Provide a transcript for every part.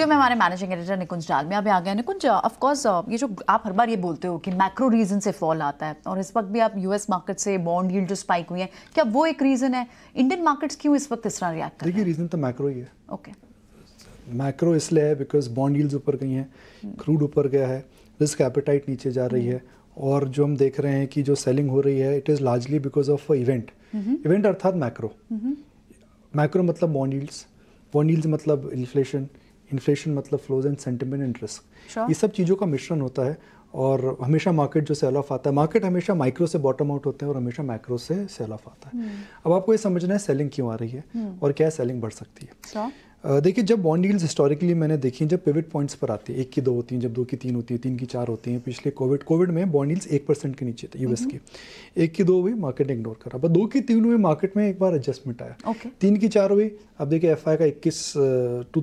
Studio में हमारे managing editor निकुंज डालमिया भी आ गए निकुंज ऑफ कोर्स uh, ये जो आप हर बार ये बोलते हो कि मैक्रो रीजन से फॉल आता है और इस वक्त भी आप यूएस मार्केट से बॉन्ड यील्ड जो स्पाइक हुई है क्या वो एक रीजन है इंडियन मार्केट्स क्यों इस वक्त इस तरह रिएक्ट देखिए रीजन तो मैक्रो ही है ओके मैक्रो इसलिए है बिकॉज बॉन्ड यील्ड्स ऊपर गई हैं क्रूड hmm. ऊपर गया है रिस्क एपेटाइट नीचे जा रही hmm. है और जो हम देख रहे हैं कि जो सेलिंग हो रही है it is largely because of event event अर्थात मैक्रो मैक्रो hmm. मतलब बॉन्ड यील्ड्स बॉन्ड यील्ड्स मतलब इन्फ्लेशन इन्फ्लेशन मतलब flows and sentiment and risk ये सब चीज़ों का मिश्रण होता है और हमेशा मार्केट जो सेल ऑफ आता है मार्केट हमेशा माइक्रो से बॉटम आउट होते हैं और हमेशा माइक्रो से सेल ऑफ आता है हम्म। अब आपको ये समझना है सेलिंग क्यों आ रही है हम्म। और क्या सेलिंग बढ़ सकती है देखिए जब बॉन्ड डील्स हिस्टोरिकली मैंने देखी जब पिविट पॉइंट्स पर आती है एक की दो होती हैं जब दो की तीन होती है तीन की चार होती हैं पिछले कोविड कोविड में बॉन्ड डील्स एक परसेंट के नीचे थे यूएस हम्म। के एक की दो हुई मार्केट ने इग्नोर करा पर दो की तीन हुई मार्केट में एक बार एडजस्टमेंट आया okay. तीन की चार हुई अब देखिए एफ का इक्कीस टू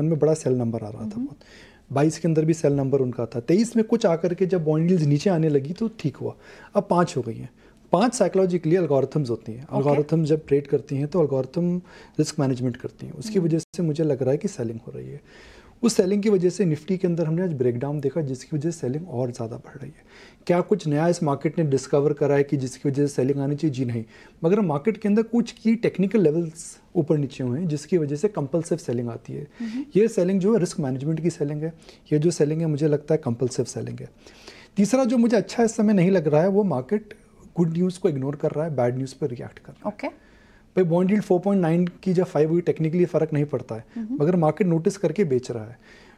में बड़ा सेल नंबर आ रहा था हम्म। बहुत बाईस के अंदर भी सेल नंबर उनका था तेईस में कुछ आकर के जब बॉन्ड डील्स नीचे आने लगी तो ठीक हुआ अब पाँच हो गई हैं पांच साइकोलॉजिकली अलगोरथम्स होती हैं अलगोरथम okay. जब ट्रेड करती हैं तो अलगोरथम रिस्क मैनेजमेंट करती हैं उसकी hmm. वजह से मुझे लग रहा है कि सेलिंग हो रही है उस सेलिंग की वजह से निफ्टी के अंदर हमने आज ब्रेकडाउन देखा जिसकी वजह से सेलिंग और ज़्यादा बढ़ रही है क्या कुछ नया इस मार्केट ने डिस्कवर करा है कि जिसकी वजह से सेलिंग आनी चाहिए जी नहीं मगर मार्केट के अंदर कुछ की टेक्निकल लेवल्स ऊपर नीचे हुए हैं जिसकी वजह से कंपल्सिव सेलिंग आती है hmm. ये सेलिंग जो है रिस्क मैनेजमेंट की सेलिंग है ये जो सेलिंग है मुझे लगता है कंपल्सिव सेलिंग है तीसरा जो मुझे अच्छा इस समय नहीं लग रहा है वो मार्केट गुड न्यूज़ को इग्नोर कर रहा है बैड न्यूज़ पर रिएक्ट कर रहा है ओके okay. भाई बॉन्ड यील्ड 4.9 की जब फाइव हुई टेक्निकली फ़र्क नहीं पड़ता है mm-hmm. मगर मार्केट नोटिस करके बेच रहा है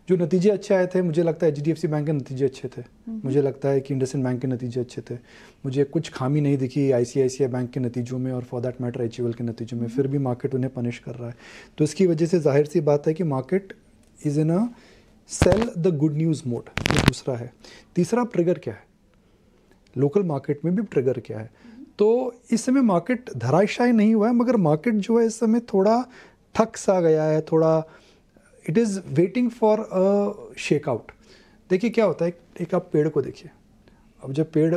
जो नतीजे अच्छे आए थे मुझे लगता है एच बैंक के नतीजे अच्छे थे mm-hmm. मुझे लगता है कि इंडसिन बैंक के नतीजे अच्छे थे मुझे कुछ खामी नहीं दिखी आई बैंक के नतीजों में और फॉर दैट मैटर एच के नतीजों में mm-hmm. फिर भी मार्केट उन्हें पनिश कर रहा है तो इसकी वजह से जाहिर सी बात है कि market is in a sell the good news mode दूसरा है तीसरा ट्रिगर क्या है लोकल मार्केट में भी ट्रिगर किया है तो इस समय मार्केट धराशायी नहीं हुआ है मगर मार्केट जो है इस समय थोड़ा थक सा गया है थोड़ा it is waiting for a shakeout देखिए क्या होता है एक आप पेड़ को देखिए अब जब पेड़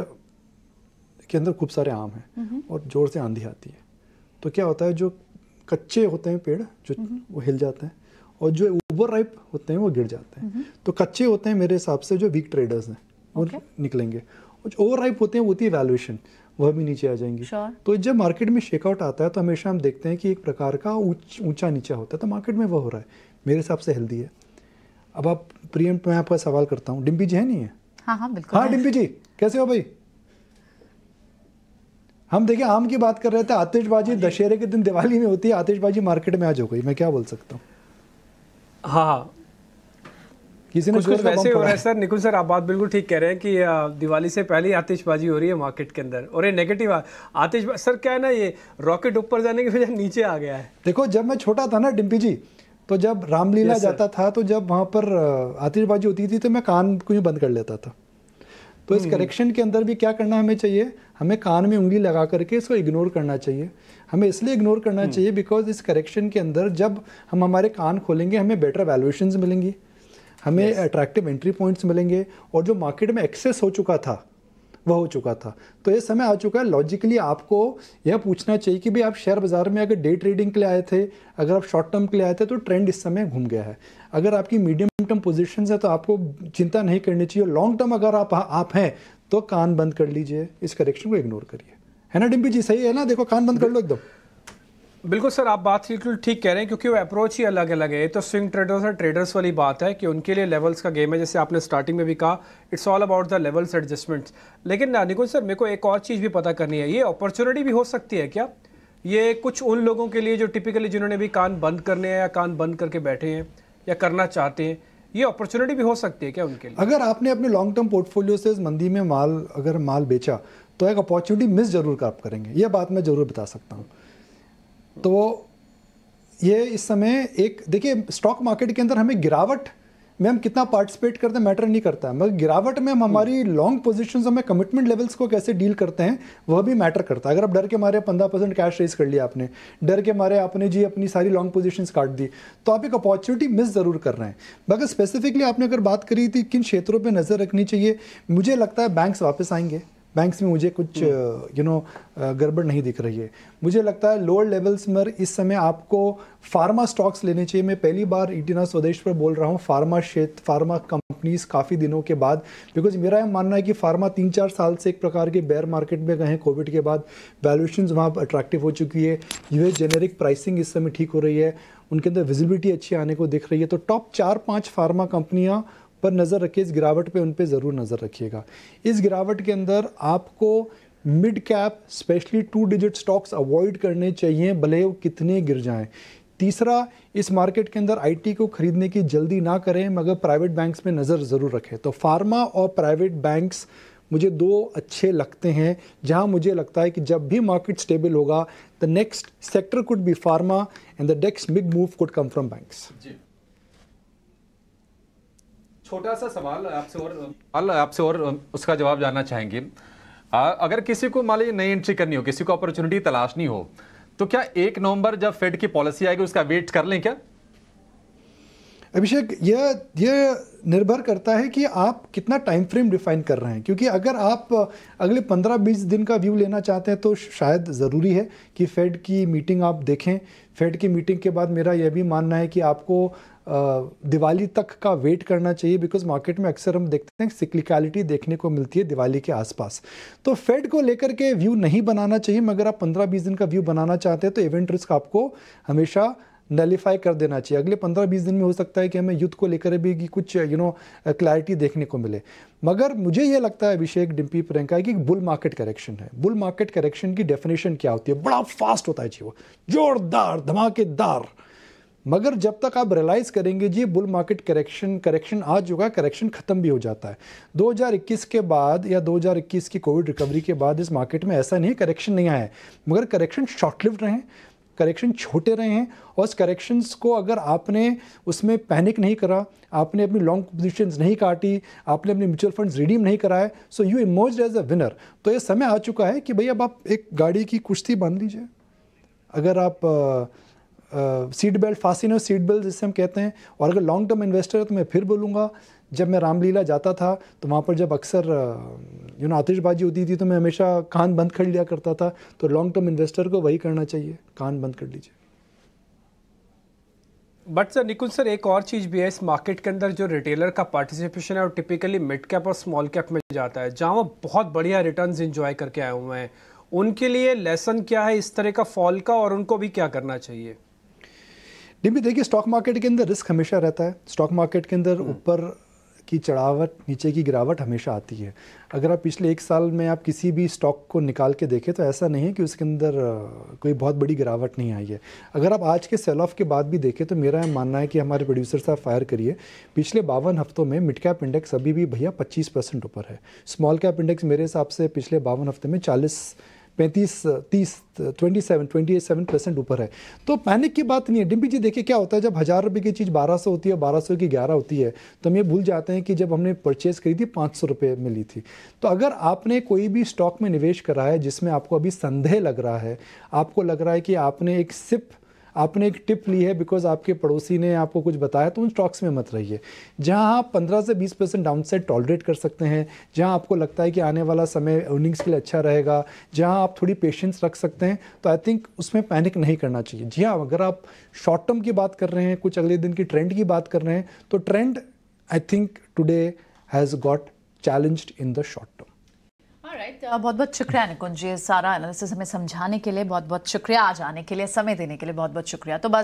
के अंदर खूब सारे आम हैं हम्म। और ज़ोर से आंधी आती है तो क्या होता है जो कच्चे होते हैं पेड़ जो हम्म। वो हिल जाते हैं और जो ओवर राइप होते हैं वो गिर जाते हैं हम्म। तो कच्चे होते हैं मेरे हिसाब से जो वीक ट्रेडर्स हैं और okay. निकलेंगे कुछ ओवर हाइप होते हैं होती है वैल्यूएशन वह भी नीचे आ जाएंगी sure. तो जब मार्केट में शेकआउट आता है तो हमेशा हम देखते हैं कि एक प्रकार का ऊंचा उच, नीचा होता है तो मार्केट में वह हो रहा है मेरे हिसाब से हेल्दी है अब आप प्रियम मैं आपका सवाल करता हूँ डिम्पी जी है नहीं है हाँ हाँ, हाँ डिम्पी जी कैसे हो भाई हम देखिए आम की बात कर रहे थे आतिशबाजी हाँ दशहरे के दिन दिवाली में होती है आतिशबाजी मार्केट में आज हो गई मैं क्या बोल सकता हूँ हाँ, हाँ। किसी ने कुछ, वैसे हो रहा है सर निकुल सर आप बात बिल्कुल ठीक कह रहे हैं कि दिवाली से पहले आतिशबाजी हो रही है मार्केट के अंदर और ये नेगेटिव आतिश सर क्या है ना ये रॉकेट ऊपर जाने की वजह नीचे आ गया है देखो जब मैं छोटा था ना डिम्पी जी तो जब रामलीला जाता था तो जब वहाँ पर आतिशबाजी होती थी तो मैं कान को ही बंद कर लेता था तो इस करेक्शन हम्म। के अंदर भी क्या करना हमें चाहिए हमें कान में उंगली लगा करके इसको इग्नोर करना चाहिए हमें इसलिए इग्नोर करना हम्म। चाहिए बिकॉज इस करेक्शन के अंदर जब हम हमारे कान खोलेंगे हमें बेटर वैल्यूएशन मिलेंगी हमें अट्रैक्टिव एंट्री पॉइंट्स मिलेंगे और जो मार्केट में एक्सेस हो चुका था वह हो चुका था तो ये समय आ चुका है लॉजिकली आपको यह पूछना चाहिए कि भाई आप शेयर बाज़ार में अगर डे ट्रेडिंग के लिए आए थे अगर आप शॉर्ट टर्म के लिए आए थे तो ट्रेंड इस समय घूम गया है अगर आपकी मीडियम टर्म पोजिशन है तो आपको चिंता नहीं करनी चाहिए लॉन्ग टर्म अगर आप आप हैं तो कान बंद कर लीजिए इस करेक्शन को इग्नोर करिए है ना डिम्पी जी सही है ना देखो कान बंद कर लो एकदम बिल्कुल सर आप बात बिल्कुल ठीक कह रहे हैं क्योंकि वो अप्रोच ही अलग अलग है तो स्विंग ट्रेडर्स और ट्रेडर्स वाली बात है कि उनके लिए लेवल्स का गेम है जैसे आपने स्टार्टिंग में भी कहा it's all about the levels adjustments लेकिन निकुल सर मेरे को एक और चीज़ भी पता करनी है ये अपॉर्चुनिटी भी हो सकती है क्या ये कुछ उन लोगों के लिए जो टिपिकली जिन्होंने भी कान बंद करने हैं या कान बंद करके बैठे हैं या करना चाहते हैं ये अपॉर्चुनिटी भी हो सकती है क्या उनके लिए अगर आपने अपने लॉन्ग टर्म पोर्टफोलियो से मंदी में माल अगर माल बेचा तो एक अपॉर्चुनिटी मिस जरूर आप करेंगे ये बात मैं जरूर बता सकता हूँ तो ये इस समय एक देखिए स्टॉक मार्केट के अंदर हमें गिरावट में हम कितना पार्टिसिपेट करते हैं मैटर नहीं करता मगर गिरावट में हम हमारी लॉन्ग hmm. पोजिशन हमें कमिटमेंट लेवल्स को कैसे डील करते हैं वह भी मैटर करता है अगर आप डर के मारे पंद्रह परसेंट कैश रेज कर लिया आपने डर के मारे आपने जी अपनी सारी लॉन्ग पोजिशन काट दी तो आप एक अपॉर्चुनिटी मिस ज़रूर कर रहे हैं मगर स्पेसिफिकली आपने अगर बात करी थी किन क्षेत्रों पर नज़र रखनी चाहिए मुझे लगता है बैंक्स वापस आएंगे बैंक्स में मुझे कुछ you hmm. Know uh, uh, गड़बड़ नहीं दिख रही है मुझे लगता है लोअर लेवल्स में इस समय आपको फार्मा स्टॉक्स लेने चाहिए मैं पहली बार इटिना स्वदेश पर बोल रहा हूँ फार्मा क्षेत्र फार्मा कंपनीज काफ़ी दिनों के बाद बिकॉज मेरा मानना है कि फार्मा तीन चार साल से एक प्रकार के बेयर मार्केट में गए हैं कोविड के बाद वैल्यूशन वहाँ अट्रैक्टिव हो चुकी है यूएस जेनेरिक प्राइसिंग इस समय ठीक हो रही है उनके अंदर विजिबिलिटी अच्छी आने को दिख रही है तो टॉप चार पाँच फार्मा कंपनियाँ पर नज़र रखिए इस गिरावट पे उन पर ज़रूर नज़र रखिएगा इस गिरावट के अंदर आपको mid cap specially two digit stocks avoid करने चाहिए भले वो कितने गिर जाएं तीसरा इस मार्केट के अंदर आईटी को खरीदने की जल्दी ना करें मगर प्राइवेट बैंक्स में नज़र ज़रूर रखें तो फार्मा और प्राइवेट बैंक्स मुझे दो अच्छे लगते हैं जहां मुझे लगता है कि जब भी मार्केट स्टेबल होगा the next sector could be pharma and the next big move could come from banks छोटा सा सवाल आपसे और हाँ, आपसे और उसका जवाब जानना चाहेंगे आ, अगर किसी को मान लीजिए नई एंट्री करनी हो किसी को अपॉर्चुनिटी तलाशनी हो तो क्या एक नवंबर जब फेड की पॉलिसी आएगी उसका वेट कर लें क्या अभिषेक यह यह निर्भर करता है कि आप कितना टाइम फ्रेम डिफाइन कर रहे हैं क्योंकि अगर आप अगले 15-20 दिन का व्यू लेना चाहते हैं तो शायद ज़रूरी है कि फेड की मीटिंग आप देखें फेड की मीटिंग के बाद मेरा यह भी मानना है कि आपको दिवाली तक का वेट करना चाहिए बिकॉज मार्केट में अक्सर हम देखते हैं सिक्लिकलिटी देखने को मिलती है दिवाली के आसपास तो फेड को लेकर के व्यू नहीं बनाना चाहिए मगर आप 15-20 दिन का व्यू बनाना चाहते हैं तो इवेंट रिस्क आपको हमेशा नलीफाई कर देना चाहिए अगले पंद्रह बीस दिन में हो सकता है कि हमें युद्ध को लेकर भी कुछ यू नो क्लैरिटी देखने को मिले मगर मुझे ये लगता है अभिषेक डिम्पी प्रियंका कि बुल मार्केट करेक्शन है बुल मार्केट करेक्शन की डेफिनेशन क्या होती है बड़ा फास्ट होता है जी वो जोरदार धमाकेदार मगर जब तक आप रियलाइज़ करेंगे जी बुल मार्केट करेक्शन करेक्शन आज होगा करेक्शन ख़त्म भी हो जाता है 2021 के बाद या 2021 की कोविड रिकवरी के बाद इस मार्केट में ऐसा नहीं करेक्शन नहीं आया है मगर करेक्शन शॉर्ट लिफ्ट रहे हैं करेक्शन छोटे रहे हैं और उस करेक्शंस को अगर आपने उसमें पैनिक नहीं करा आपने अपनी लॉन्ग पोजिशन नहीं काटी आपने अपने म्यूचुअल फंड्स रिडीम नहीं कराए so you emerge as a winner तो ये समय आ चुका है कि भाई अब आप एक गाड़ी की कुश्ती बांध लीजिए अगर आप सीट बेल्ट फासिनो सीट बेल्ट जिससे हम कहते हैं और अगर लॉन्ग टर्म इन्वेस्टर है तो मैं फिर बोलूँगा जब मैं रामलीला जाता था तो वहाँ पर जब अक्सर यू नो आतिशबाजी होती थी तो मैं हमेशा कान बंद कर लिया करता था तो लॉन्ग टर्म इन्वेस्टर को वही करना चाहिए कान बंद कर लीजिए बट सर निकुंज सर एक और चीज़ भी है इस मार्केट के अंदर जो रिटेलर का पार्टिसिपेशन है वो टिपिकली मिड कैप और स्मॉल कैप में जाता है जहाँ वो बहुत बढ़िया रिटर्न इंजॉय करके आए हुए हैं उनके लिए लेसन क्या है इस तरह का फॉल का और उनको भी क्या करना चाहिए डिम्बी देखिए स्टॉक मार्केट के अंदर रिस्क हमेशा रहता है स्टॉक मार्केट के अंदर हम्म। ऊपर की चढ़ावट नीचे की गिरावट हमेशा आती है अगर आप पिछले एक साल में आप किसी भी स्टॉक को निकाल के देखें तो ऐसा नहीं है कि उसके अंदर कोई बहुत बड़ी गिरावट नहीं आई है अगर आप आज के सेल ऑफ के बाद भी देखें तो मेरा मानना है कि हमारे प्रोड्यूसर साहब फायर करिए पिछले बावन हफ्तों में मिड कैप इंडेक्स अभी भी भैया पच्चीस परसेंट ऊपर है स्मॉल कैप इंडेक्स मेरे हिसाब से पिछले बावन हफ्ते में चालीस पैंतीस तीस twenty seven twenty eight seven percent ऊपर है तो पैनिक की बात नहीं है डिम्पी जी देखिए क्या होता है जब हज़ार रुपये की चीज़ बारह सौ होती है बारह सौ की ग्यारह होती है तो हम ये भूल जाते हैं कि जब हमने परचेज़ करी थी पाँच सौ रुपये मिली थी तो अगर आपने कोई भी स्टॉक में निवेश करा है जिसमें आपको अभी संदेह लग रहा है आपको लग रहा है कि आपने एक सिप आपने एक टिप ली है बिकॉज आपके पड़ोसी ने आपको कुछ बताया तो उन स्टॉक्स में मत रहिए जहाँ आप पंद्रह से बीस परसेंट डाउन साइड टॉलरेट कर सकते हैं जहाँ आपको लगता है कि आने वाला समय अर्निंग्स के लिए अच्छा रहेगा जहाँ आप थोड़ी पेशेंस रख सकते हैं तो आई थिंक उसमें पैनिक नहीं करना चाहिए जी हाँ अगर आप शॉर्ट टर्म की बात कर रहे हैं कुछ अगले दिन की ट्रेंड की बात कर रहे हैं तो trend I think today has got challenged in the short term right. uh, बहुत बहुत शुक्रिया निकुंज जी सारा एनालिसिस हमें समझाने के लिए बहुत बहुत शुक्रिया आज आने के लिए समय देने के लिए बहुत बहुत शुक्रिया तो बस